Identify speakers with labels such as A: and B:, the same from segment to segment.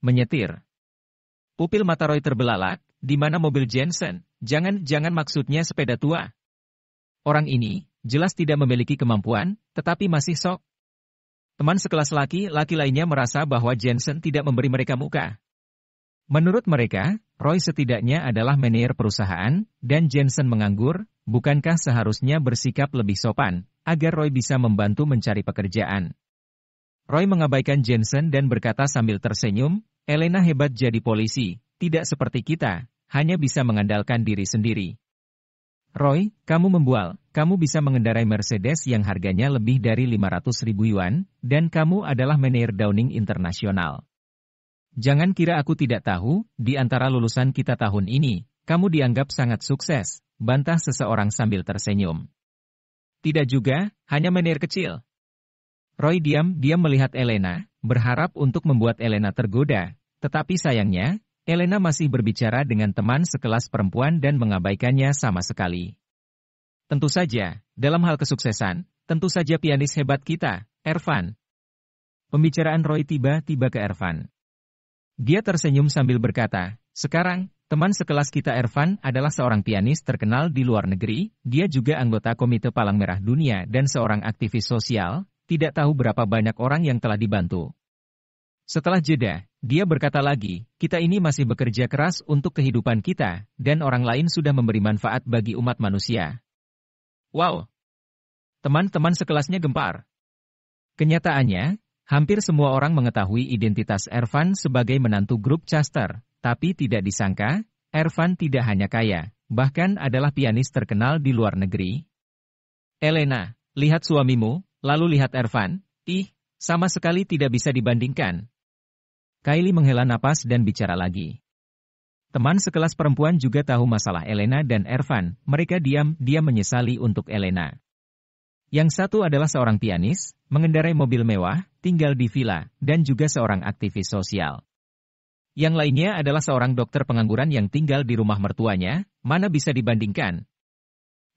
A: Menyetir. Pupil mata Roy terbelalak, di mana mobil Jensen, jangan-jangan maksudnya sepeda tua. Orang ini, jelas tidak memiliki kemampuan, tetapi masih sok. Teman sekelas laki-laki lainnya merasa bahwa Jensen tidak memberi mereka muka. Menurut mereka, Roy setidaknya adalah manajer perusahaan, dan Jensen menganggur, bukankah seharusnya bersikap lebih sopan, agar Roy bisa membantu mencari pekerjaan. Roy mengabaikan Jensen dan berkata sambil tersenyum, Elena hebat jadi polisi, tidak seperti kita, hanya bisa mengandalkan diri sendiri. Roy, kamu membual, kamu bisa mengendarai Mercedes yang harganya lebih dari 500 ribu yuan, dan kamu adalah manajer Downing Internasional. Jangan kira aku tidak tahu, di antara lulusan kita tahun ini, kamu dianggap sangat sukses, bantah seseorang sambil tersenyum. Tidak juga, hanya menir kecil, Roy diam dia melihat Elena, berharap untuk membuat Elena tergoda, tetapi sayangnya, Elena masih berbicara dengan teman sekelas perempuan dan mengabaikannya sama sekali. Tentu saja, dalam hal kesuksesan, tentu saja pianis hebat kita, Ervan. Pembicaraan Roy tiba-tiba ke Ervan. Dia tersenyum sambil berkata, sekarang, Teman sekelas kita Ervan adalah seorang pianis terkenal di luar negeri, dia juga anggota Komite Palang Merah Dunia dan seorang aktivis sosial, tidak tahu berapa banyak orang yang telah dibantu. Setelah jeda, dia berkata lagi, kita ini masih bekerja keras untuk kehidupan kita, dan orang lain sudah memberi manfaat bagi umat manusia. Wow! Teman-teman sekelasnya gempar. Kenyataannya, hampir semua orang mengetahui identitas Ervan sebagai menantu grup Chester, tapi tidak disangka, Ervan tidak hanya kaya, bahkan adalah pianis terkenal di luar negeri. Elena, lihat suamimu, Lalu lihat Ervan, ih, sama sekali tidak bisa dibandingkan. Kylie menghela napas dan bicara lagi. Teman sekelas perempuan juga tahu masalah Elena dan Ervan, mereka diam-diam menyesali untuk Elena. Yang satu adalah seorang pianis, mengendarai mobil mewah, tinggal di villa, dan juga seorang aktivis sosial. Yang lainnya adalah seorang dokter pengangguran yang tinggal di rumah mertuanya, mana bisa dibandingkan,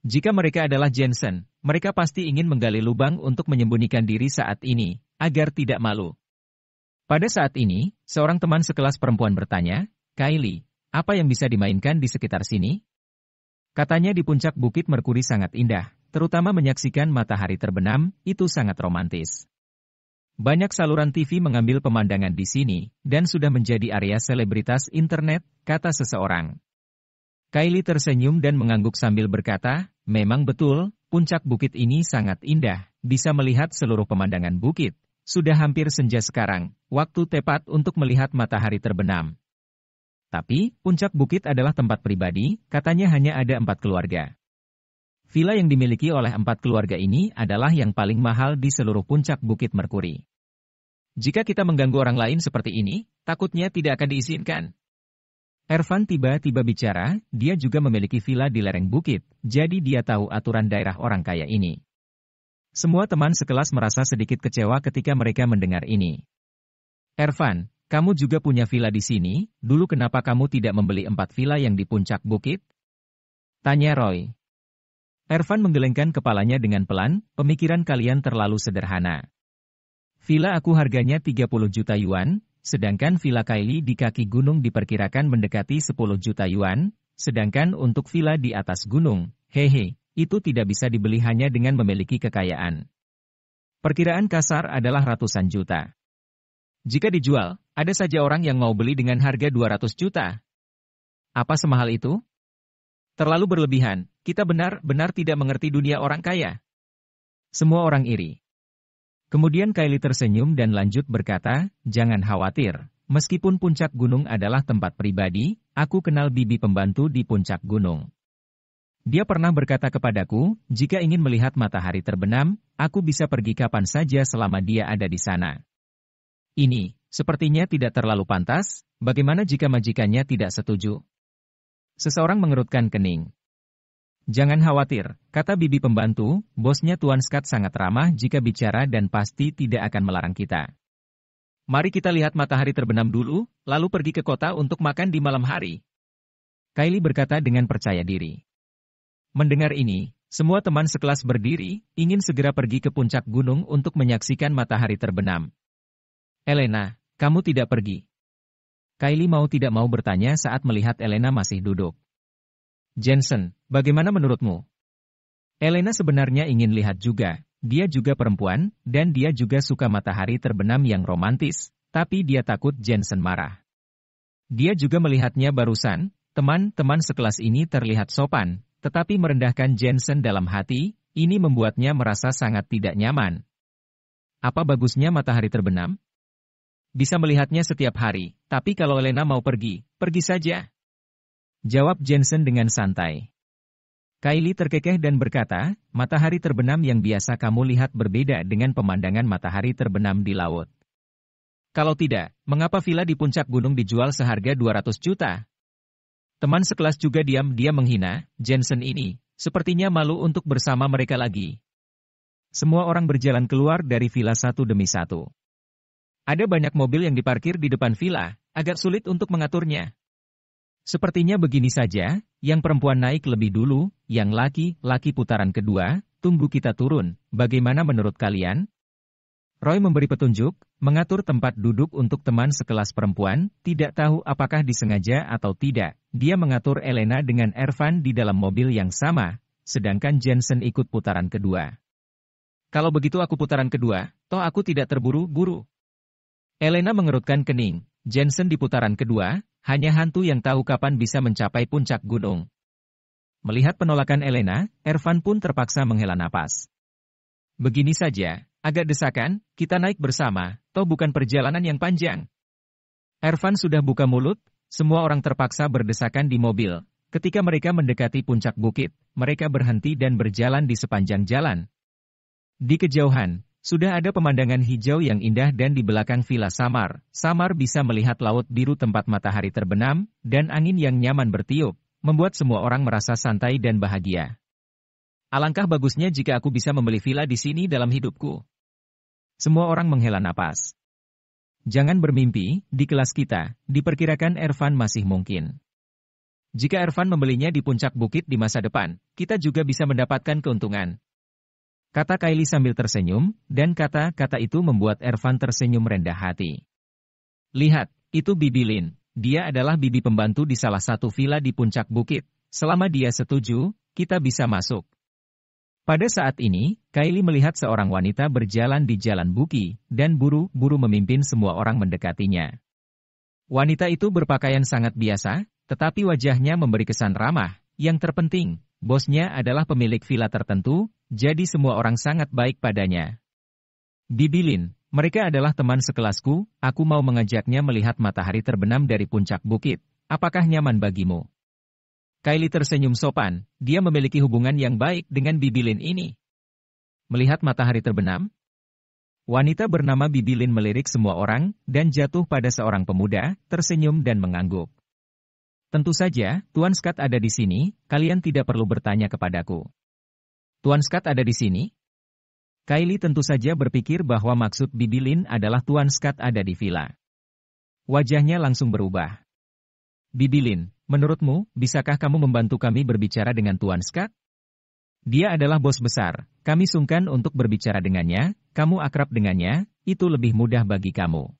A: jika mereka adalah Jensen, mereka pasti ingin menggali lubang untuk menyembunyikan diri saat ini, agar tidak malu. Pada saat ini, seorang teman sekelas perempuan bertanya, Kylie, apa yang bisa dimainkan di sekitar sini? Katanya di puncak Bukit Merkuri sangat indah, terutama menyaksikan matahari terbenam, itu sangat romantis. Banyak saluran TV mengambil pemandangan di sini, dan sudah menjadi area selebritas internet, kata seseorang. Kylie tersenyum dan mengangguk sambil berkata, memang betul, puncak bukit ini sangat indah, bisa melihat seluruh pemandangan bukit. Sudah hampir senja sekarang, waktu tepat untuk melihat matahari terbenam. Tapi, puncak bukit adalah tempat pribadi, katanya hanya ada empat keluarga. Villa yang dimiliki oleh empat keluarga ini adalah yang paling mahal di seluruh puncak Bukit Merkuri. Jika kita mengganggu orang lain seperti ini, takutnya tidak akan diizinkan. Ervan tiba-tiba bicara, dia juga memiliki villa di lereng bukit, jadi dia tahu aturan daerah orang kaya ini. Semua teman sekelas merasa sedikit kecewa ketika mereka mendengar ini. Ervan, kamu juga punya villa di sini, dulu kenapa kamu tidak membeli empat villa yang di puncak bukit? Tanya Roy. Ervan menggelengkan kepalanya dengan pelan, pemikiran kalian terlalu sederhana. Villa aku harganya 30 juta yuan, Sedangkan villa Kaili di kaki gunung diperkirakan mendekati 10 juta yuan, sedangkan untuk villa di atas gunung, hehe, itu tidak bisa dibeli hanya dengan memiliki kekayaan. Perkiraan kasar adalah ratusan juta. Jika dijual, ada saja orang yang mau beli dengan harga 200 juta. Apa semahal itu? Terlalu berlebihan, kita benar-benar tidak mengerti dunia orang kaya. Semua orang iri. Kemudian Kylie tersenyum dan lanjut berkata, jangan khawatir. Meskipun puncak gunung adalah tempat pribadi, aku kenal bibi pembantu di puncak gunung. Dia pernah berkata kepadaku, jika ingin melihat matahari terbenam, aku bisa pergi kapan saja selama dia ada di sana. Ini, sepertinya tidak terlalu pantas, bagaimana jika majikannya tidak setuju? Seseorang mengerutkan kening. Jangan khawatir, kata bibi pembantu, bosnya Tuan Scott sangat ramah jika bicara dan pasti tidak akan melarang kita. Mari kita lihat matahari terbenam dulu, lalu pergi ke kota untuk makan di malam hari. Kylie berkata dengan percaya diri. Mendengar ini, semua teman sekelas berdiri, ingin segera pergi ke puncak gunung untuk menyaksikan matahari terbenam. Elena, kamu tidak pergi. Kylie mau tidak mau bertanya saat melihat Elena masih duduk. Jensen, bagaimana menurutmu? Elena sebenarnya ingin lihat juga, dia juga perempuan, dan dia juga suka matahari terbenam yang romantis, tapi dia takut Jensen marah. Dia juga melihatnya barusan, teman-teman sekelas ini terlihat sopan, tetapi merendahkan Jensen dalam hati, ini membuatnya merasa sangat tidak nyaman. Apa bagusnya matahari terbenam? Bisa melihatnya setiap hari, tapi kalau Elena mau pergi, pergi saja. Jawab Jensen dengan santai. Kylie terkekeh dan berkata, matahari terbenam yang biasa kamu lihat berbeda dengan pemandangan matahari terbenam di laut. Kalau tidak, mengapa villa di puncak gunung dijual seharga 200 juta? Teman sekelas juga diam-diam menghina, Jensen ini, sepertinya malu untuk bersama mereka lagi. Semua orang berjalan keluar dari villa satu demi satu. Ada banyak mobil yang diparkir di depan villa, agak sulit untuk mengaturnya. Sepertinya begini saja, yang perempuan naik lebih dulu, yang laki, laki putaran kedua, tunggu kita turun, bagaimana menurut kalian? Roy memberi petunjuk, mengatur tempat duduk untuk teman sekelas perempuan, tidak tahu apakah disengaja atau tidak, dia mengatur Elena dengan Ervan di dalam mobil yang sama, sedangkan Jensen ikut putaran kedua. Kalau begitu aku putaran kedua, toh aku tidak terburu-buru. Elena mengerutkan kening, Jensen di putaran kedua, hanya hantu yang tahu kapan bisa mencapai puncak gunung. Melihat penolakan Elena, Ervan pun terpaksa menghela napas. Begini saja, agak desakan, kita naik bersama, toh bukan perjalanan yang panjang. Ervan sudah buka mulut, semua orang terpaksa berdesakan di mobil. Ketika mereka mendekati puncak bukit, mereka berhenti dan berjalan di sepanjang jalan. Di kejauhan, sudah ada pemandangan hijau yang indah dan di belakang Villa Samar, Samar bisa melihat laut biru tempat matahari terbenam, dan angin yang nyaman bertiup, membuat semua orang merasa santai dan bahagia. Alangkah bagusnya jika aku bisa membeli villa di sini dalam hidupku. Semua orang menghela napas. Jangan bermimpi, di kelas kita, diperkirakan Ervan masih mungkin. Jika Ervan membelinya di puncak bukit di masa depan, kita juga bisa mendapatkan keuntungan, Kata Kylie sambil tersenyum, dan kata-kata itu membuat Ervan tersenyum rendah hati. Lihat, itu Bibi Lin. Dia adalah bibi pembantu di salah satu villa di puncak bukit. Selama dia setuju, kita bisa masuk. Pada saat ini, Kylie melihat seorang wanita berjalan di jalan Buki, dan buru-buru memimpin semua orang mendekatinya. Wanita itu berpakaian sangat biasa, tetapi wajahnya memberi kesan ramah, yang terpenting, Bosnya adalah pemilik villa tertentu, jadi semua orang sangat baik padanya. Dibilin, mereka adalah teman sekelasku, aku mau mengajaknya melihat matahari terbenam dari puncak bukit. Apakah nyaman bagimu? Kylie tersenyum sopan, dia memiliki hubungan yang baik dengan Bibilin ini. Melihat matahari terbenam, Wanita bernama Bibilin melirik semua orang dan jatuh pada seorang pemuda, tersenyum dan mengangguk. Tentu saja, Tuan Scott ada di sini, kalian tidak perlu bertanya kepadaku. Tuan Scott ada di sini? Kylie tentu saja berpikir bahwa maksud Bibi adalah Tuan Scott ada di villa. Wajahnya langsung berubah. Bibi menurutmu, bisakah kamu membantu kami berbicara dengan Tuan Scott? Dia adalah bos besar, kami sungkan untuk berbicara dengannya, kamu akrab dengannya, itu lebih mudah bagi kamu.